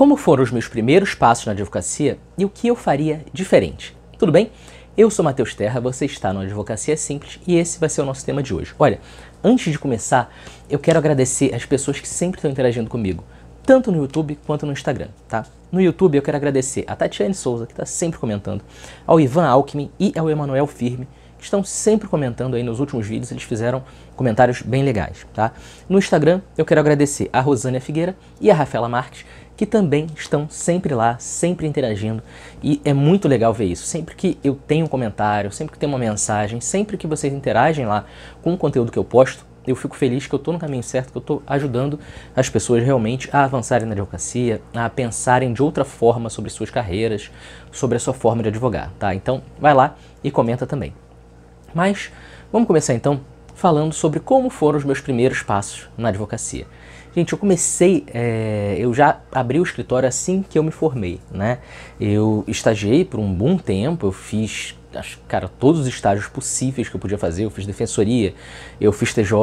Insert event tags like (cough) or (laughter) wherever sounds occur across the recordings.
Como foram os meus primeiros passos na advocacia e o que eu faria diferente? Tudo bem? Eu sou Matheus Terra, você está no Advocacia Simples e esse vai ser o nosso tema de hoje. Olha, antes de começar, eu quero agradecer as pessoas que sempre estão interagindo comigo, tanto no YouTube quanto no Instagram, tá? No YouTube eu quero agradecer a Tatiane Souza, que está sempre comentando, ao Ivan Alckmin e ao Emanuel Firme, que estão sempre comentando aí nos últimos vídeos, eles fizeram comentários bem legais, tá? No Instagram eu quero agradecer a Rosânia Figueira e a Rafaela Marques, que também estão sempre lá, sempre interagindo e é muito legal ver isso. Sempre que eu tenho um comentário, sempre que tem uma mensagem, sempre que vocês interagem lá com o conteúdo que eu posto, eu fico feliz que eu estou no caminho certo, que eu estou ajudando as pessoas realmente a avançarem na advocacia, a pensarem de outra forma sobre suas carreiras, sobre a sua forma de advogar, tá? Então, vai lá e comenta também. Mas vamos começar então falando sobre como foram os meus primeiros passos na advocacia. Gente, eu comecei, é, eu já abri o escritório assim que eu me formei, né? Eu estagiei por um bom tempo, eu fiz, cara, todos os estágios possíveis que eu podia fazer. Eu fiz defensoria, eu fiz TJ,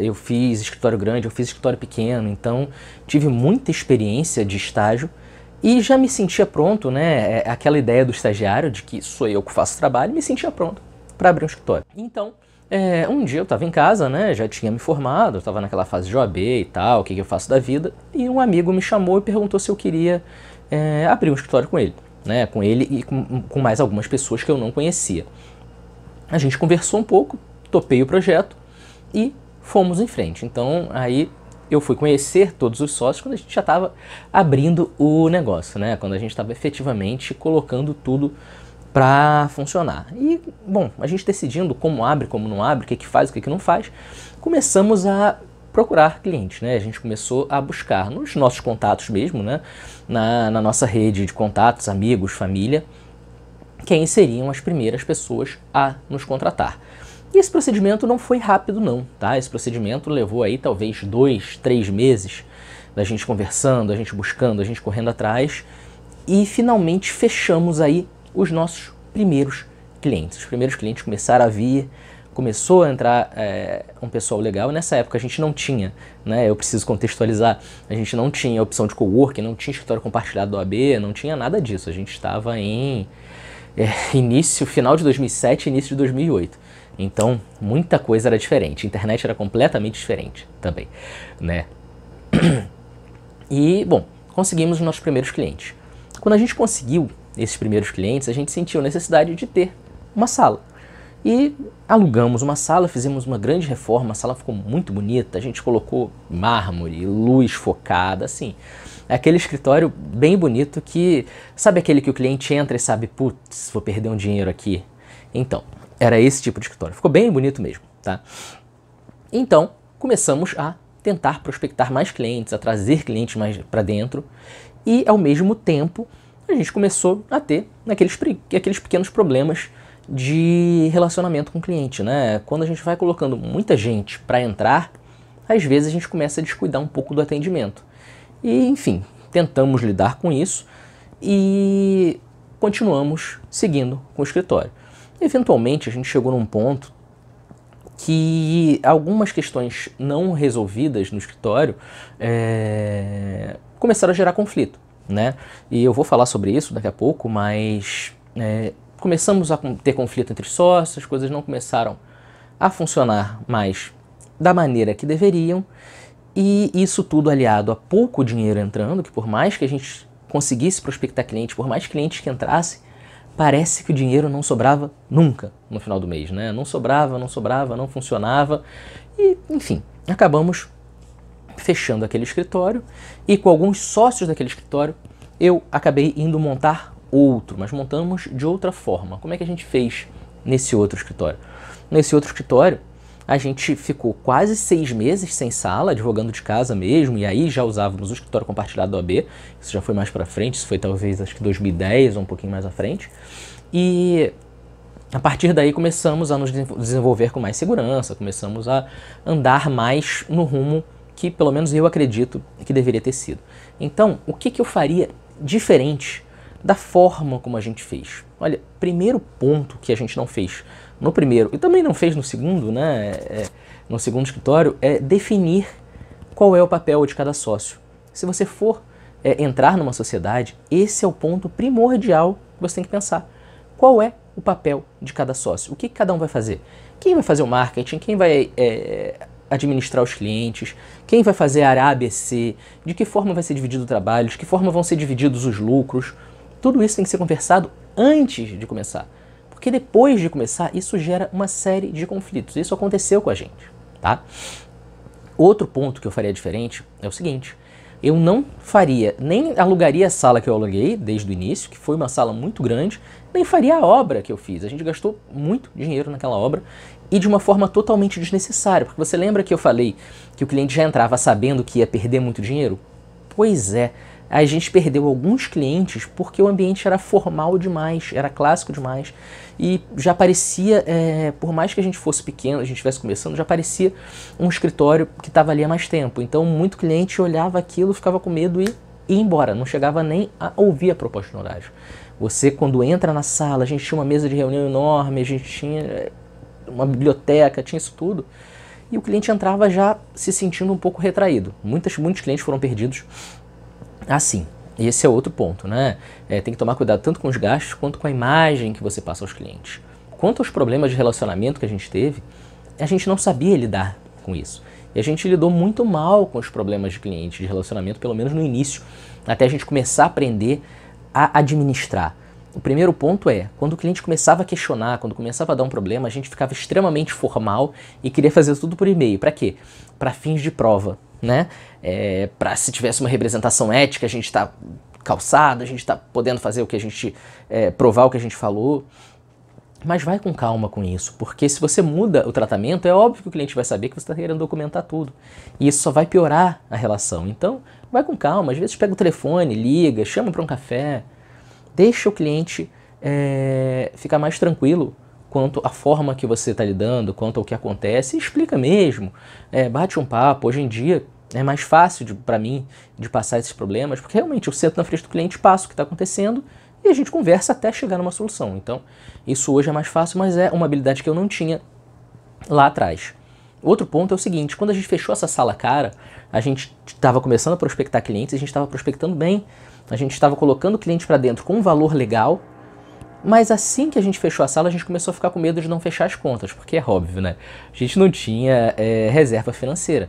eu fiz escritório grande, eu fiz escritório pequeno. Então, tive muita experiência de estágio e já me sentia pronto, né? É, aquela ideia do estagiário de que sou eu que faço o trabalho, me sentia pronto para abrir um escritório. Então, é, um dia eu estava em casa, né? Já tinha me formado, estava naquela fase de OAB e tal, o que, que, eu faço da vida. E um amigo me chamou e perguntou se eu queria é, abrir um escritório com ele, né? Com ele e com, com mais algumas pessoas que eu não conhecia. A gente conversou um pouco, topei o projeto e fomos em frente. Então aí eu fui conhecer todos os sócios quando a gente já estava abrindo o negócio, né? Quando a gente estava efetivamente colocando tudo para funcionar. E, bom, a gente decidindo como abre, como não abre, o que, que faz, o que, que não faz, começamos a procurar clientes, né? A gente começou a buscar nos nossos contatos mesmo, né? Na, na nossa rede de contatos, amigos, família, quem seriam as primeiras pessoas a nos contratar. E esse procedimento não foi rápido não, tá? Esse procedimento levou aí talvez dois, três meses da gente conversando, a gente buscando, a gente correndo atrás e finalmente fechamos aí os nossos primeiros clientes. Os primeiros clientes começaram a vir, começou a entrar é, um pessoal legal. Nessa época a gente não tinha, né? Eu preciso contextualizar. A gente não tinha opção de coworking, não tinha escritório compartilhado do AB, não tinha nada disso. A gente estava em é, (laughs) início, final de 2007, início de 2008. Então muita coisa era diferente. A internet era completamente diferente também, né? (clears throat) E bom, conseguimos os nossos primeiros clientes. Quando a gente conseguiu esses primeiros clientes, a gente sentiu a necessidade de ter uma sala. E alugamos uma sala, fizemos uma grande reforma, a sala ficou muito bonita, a gente colocou mármore, luz focada, assim. É aquele escritório bem bonito que, sabe aquele que o cliente entra e sabe, putz, vou perder um dinheiro aqui. Então, era esse tipo de escritório. Ficou bem bonito mesmo, tá? Então, começamos a tentar prospectar mais clientes, a trazer clientes mais para dentro e, ao mesmo tempo, a gente começou a ter aqueles, aqueles pequenos problemas de relacionamento com o cliente, né? Quando a gente vai colocando muita gente para entrar, às vezes a gente começa a descuidar um pouco do atendimento. E, enfim, tentamos lidar com isso e continuamos seguindo com o escritório. Eventualmente, a gente chegou num ponto que algumas questões não resolvidas no escritório é, começaram a gerar conflito né? E eu vou falar sobre isso daqui a pouco, mas é, começamos a ter conflito entre sócios, as coisas não começaram a funcionar mais da maneira que deveriam, e isso tudo aliado a pouco dinheiro entrando, que por mais que a gente conseguisse prospectar cliente, por mais clientes que entrasse, parece que o dinheiro não sobrava nunca no final do mês, né? Não sobrava, não sobrava, não funcionava, e enfim, acabamos fechando aquele escritório e com alguns sócios daquele escritório eu acabei indo montar outro, mas montamos de outra forma. Como é que a gente fez nesse outro escritório? Nesse outro escritório, a gente ficou quase seis meses sem sala, advogando de casa mesmo, e aí já usávamos o escritório compartilhado do AB isso já foi mais para frente, isso foi talvez acho que 2010 ou um pouquinho mais à frente. E a partir daí começamos a nos desenvolver com mais segurança, começamos a andar mais no rumo que pelo menos eu acredito que deveria ter sido. Então, o que, que eu faria diferente da forma como a gente fez? Olha, primeiro ponto que a gente não fez no primeiro e também não fez no segundo, né? É, no segundo escritório, é definir qual é o papel de cada sócio. Se você for é, entrar numa sociedade, esse é o ponto primordial que você tem que pensar. Qual é o papel de cada sócio? O que cada um vai fazer? Quem vai fazer o marketing? Quem vai é, administrar os clientes, quem vai fazer a área ABC, de que forma vai ser dividido o trabalho, de que forma vão ser divididos os lucros. Tudo isso tem que ser conversado antes de começar. Porque depois de começar, isso gera uma série de conflitos. Isso aconteceu com a gente, tá? Outro ponto que eu faria diferente é o seguinte: eu não faria, nem alugaria a sala que eu aluguei desde o início, que foi uma sala muito grande, nem faria a obra que eu fiz. A gente gastou muito dinheiro naquela obra e de uma forma totalmente desnecessária. Porque você lembra que eu falei que o cliente já entrava sabendo que ia perder muito dinheiro? Pois é, a gente perdeu alguns clientes porque o ambiente era formal demais, era clássico demais e já parecia, é, por mais que a gente fosse pequeno, a gente estivesse começando, já parecia um escritório que estava ali há mais tempo. Então, muito cliente olhava aquilo, ficava com medo e ia embora, não chegava nem a ouvir a proposta de horário. Você, quando entra na sala, a gente tinha uma mesa de reunião enorme, a gente tinha uma biblioteca, tinha isso tudo. E o cliente entrava já se sentindo um pouco retraído. Muitas, muitos clientes foram perdidos assim. Ah, e esse é outro ponto, né? É, tem que tomar cuidado tanto com os gastos quanto com a imagem que você passa aos clientes. Quanto aos problemas de relacionamento que a gente teve, a gente não sabia lidar com isso. E a gente lidou muito mal com os problemas de cliente, de relacionamento, pelo menos no início, até a gente começar a aprender a administrar. O primeiro ponto é, quando o cliente começava a questionar, quando começava a dar um problema, a gente ficava extremamente formal e queria fazer tudo por e-mail. Para quê? Para fins de prova, né? É, para se tivesse uma representação ética, a gente está calçado, a gente está podendo fazer o que a gente é, provar o que a gente falou. Mas vai com calma com isso, porque se você muda o tratamento, é óbvio que o cliente vai saber que você está querendo documentar tudo. E isso só vai piorar a relação. Então, vai com calma. Às vezes pega o telefone, liga, chama para um café deixa o cliente é, ficar mais tranquilo quanto à forma que você está lidando, quanto ao que acontece, explica mesmo, é, bate um papo. Hoje em dia é mais fácil para mim de passar esses problemas, porque realmente eu sento na frente do cliente, passo o que está acontecendo e a gente conversa até chegar numa solução. Então, isso hoje é mais fácil, mas é uma habilidade que eu não tinha lá atrás. Outro ponto é o seguinte, quando a gente fechou essa sala cara, a gente estava começando a prospectar clientes, a gente estava prospectando bem, a gente estava colocando clientes cliente para dentro com um valor legal, mas assim que a gente fechou a sala, a gente começou a ficar com medo de não fechar as contas, porque é óbvio, né? A gente não tinha é, reserva financeira.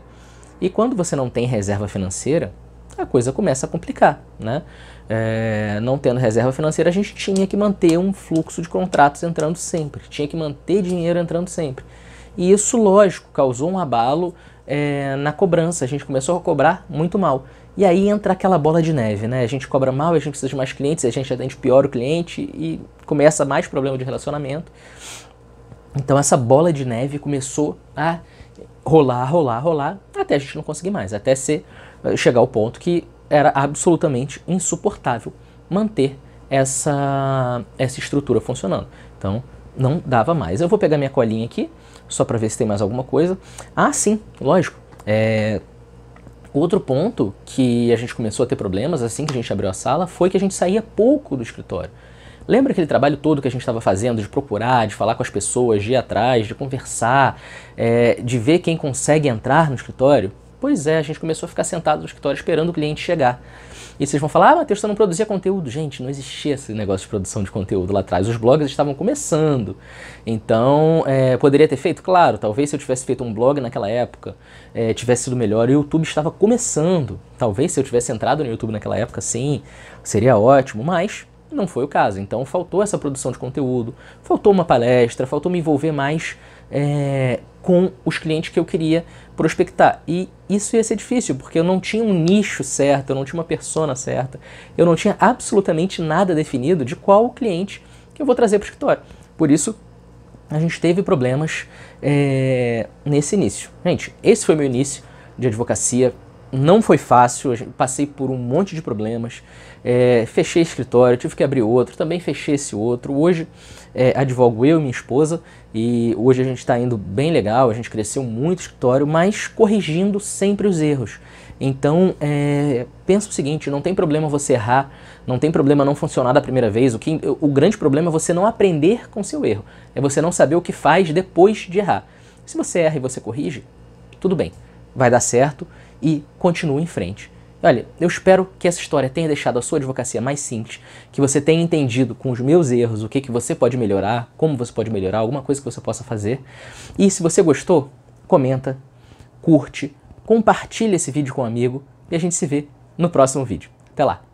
E quando você não tem reserva financeira, a coisa começa a complicar, né? É, não tendo reserva financeira, a gente tinha que manter um fluxo de contratos entrando sempre, tinha que manter dinheiro entrando sempre. E isso, lógico, causou um abalo é, na cobrança. A gente começou a cobrar muito mal. E aí entra aquela bola de neve, né? A gente cobra mal, a gente precisa de mais clientes, a gente atende pior o cliente e começa mais problema de relacionamento. Então essa bola de neve começou a rolar, rolar, rolar, até a gente não conseguir mais, até ser, eh, chegar ao ponto que era absolutamente insuportável manter essa, essa estrutura funcionando. Então, não dava mais. Eu vou pegar minha colinha aqui, só para ver se tem mais alguma coisa. Ah, sim, lógico. É... Outro ponto que a gente começou a ter problemas assim que a gente abriu a sala foi que a gente saía pouco do escritório. Lembra aquele trabalho todo que a gente estava fazendo de procurar, de falar com as pessoas, de ir atrás, de conversar, é... de ver quem consegue entrar no escritório? Pois é, a gente começou a ficar sentado no escritório esperando o cliente chegar. E vocês vão falar, ah, Matheus, você não produzia conteúdo. Gente, não existia esse negócio de produção de conteúdo lá atrás. Os blogs estavam começando. Então, é, poderia ter feito? Claro, talvez se eu tivesse feito um blog naquela época, é, tivesse sido melhor. O YouTube estava começando. Talvez se eu tivesse entrado no YouTube naquela época, sim, seria ótimo. Mas não foi o caso. Então, faltou essa produção de conteúdo, faltou uma palestra, faltou me envolver mais é, com os clientes que eu queria prospectar. E isso ia ser difícil, porque eu não tinha um nicho certo, eu não tinha uma persona certa, eu não tinha absolutamente nada definido de qual cliente que eu vou trazer para o escritório. Por isso, a gente teve problemas é, nesse início. Gente, esse foi meu início de advocacia não foi fácil, passei por um monte de problemas. É, fechei escritório, tive que abrir outro, também fechei esse outro. Hoje é, advogo eu e minha esposa e hoje a gente está indo bem legal, a gente cresceu muito o escritório, mas corrigindo sempre os erros. Então, é, pensa o seguinte: não tem problema você errar, não tem problema não funcionar da primeira vez. O, que, o grande problema é você não aprender com seu erro, é você não saber o que faz depois de errar. Se você erra e você corrige, tudo bem vai dar certo e continue em frente. Olha, eu espero que essa história tenha deixado a sua advocacia mais simples, que você tenha entendido com os meus erros o que, que você pode melhorar, como você pode melhorar, alguma coisa que você possa fazer. E se você gostou, comenta, curte, compartilha esse vídeo com um amigo e a gente se vê no próximo vídeo. Até lá!